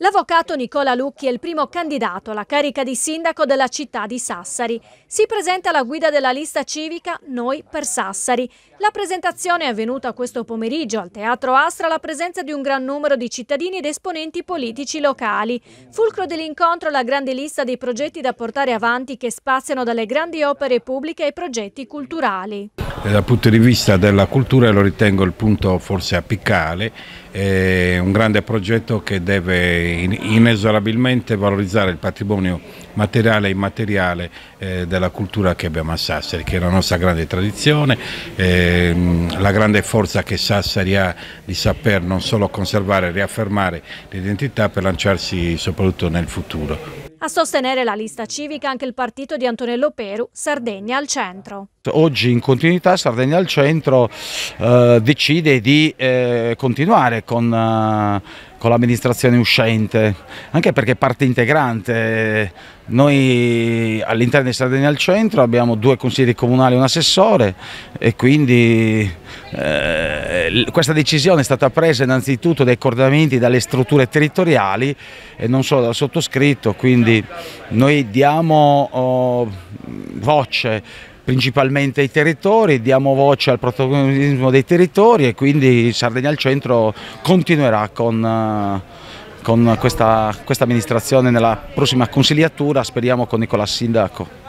L'avvocato Nicola Lucchi è il primo candidato alla carica di sindaco della città di Sassari. Si presenta alla guida della lista civica Noi per Sassari. La presentazione è avvenuta questo pomeriggio al Teatro Astra alla presenza di un gran numero di cittadini ed esponenti politici locali. Fulcro dell'incontro la grande lista dei progetti da portare avanti che spaziano dalle grandi opere pubbliche ai progetti culturali. Eh, dal punto di vista della cultura lo ritengo il punto forse apicale, è un grande progetto che deve inesorabilmente valorizzare il patrimonio materiale e immateriale eh, della cultura che abbiamo a Sassari, che è la nostra grande tradizione, ehm, la grande forza che Sassari ha di saper non solo conservare e riaffermare l'identità per lanciarsi soprattutto nel futuro. A sostenere la lista civica anche il partito di Antonello Peru, Sardegna al centro. Oggi in continuità Sardegna al centro eh, decide di eh, continuare con, eh, con l'amministrazione uscente, anche perché è parte integrante. Noi all'interno di Sardegna al centro abbiamo due consiglieri comunali e un assessore e quindi eh, questa decisione è stata presa innanzitutto dai coordinamenti, dalle strutture territoriali e non solo dal sottoscritto, quindi noi diamo oh, voce principalmente ai territori, diamo voce al protagonismo dei territori e quindi Sardegna al Centro continuerà con... con questa, questa amministrazione nella prossima consigliatura, speriamo con Nicola Sindaco.